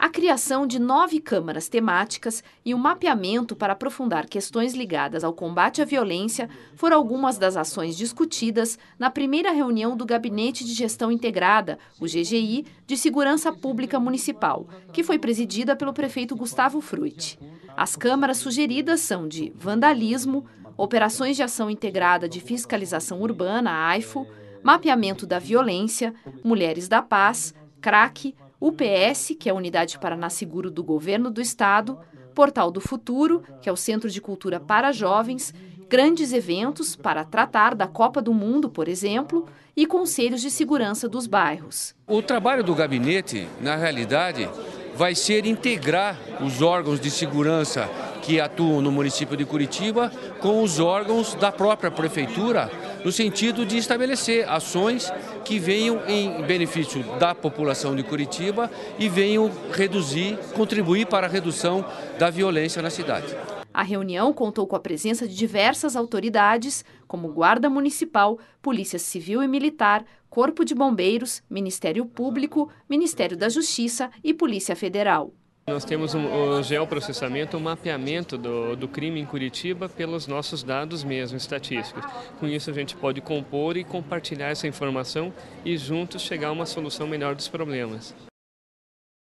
a criação de nove câmaras temáticas e o um mapeamento para aprofundar questões ligadas ao combate à violência foram algumas das ações discutidas na primeira reunião do Gabinete de Gestão Integrada, o GGI, de Segurança Pública Municipal, que foi presidida pelo prefeito Gustavo Fruit. As câmaras sugeridas são de vandalismo, operações de ação integrada de fiscalização urbana, AIFO, mapeamento da violência, mulheres da paz, Crac. UPS, que é a Unidade Paraná Seguro do Governo do Estado, Portal do Futuro, que é o Centro de Cultura para Jovens, grandes eventos para tratar da Copa do Mundo, por exemplo, e conselhos de segurança dos bairros. O trabalho do gabinete, na realidade, vai ser integrar os órgãos de segurança que atuam no município de Curitiba com os órgãos da própria prefeitura, no sentido de estabelecer ações que venham em benefício da população de Curitiba e venham reduzir, contribuir para a redução da violência na cidade. A reunião contou com a presença de diversas autoridades, como Guarda Municipal, Polícia Civil e Militar, Corpo de Bombeiros, Ministério Público, Ministério da Justiça e Polícia Federal. Nós temos um, o geoprocessamento, o mapeamento do, do, crime em Curitiba pelos nossos dados mesmo, estatísticos. Com isso a gente pode compor e compartilhar essa informação e juntos chegar a uma solução melhor dos problemas.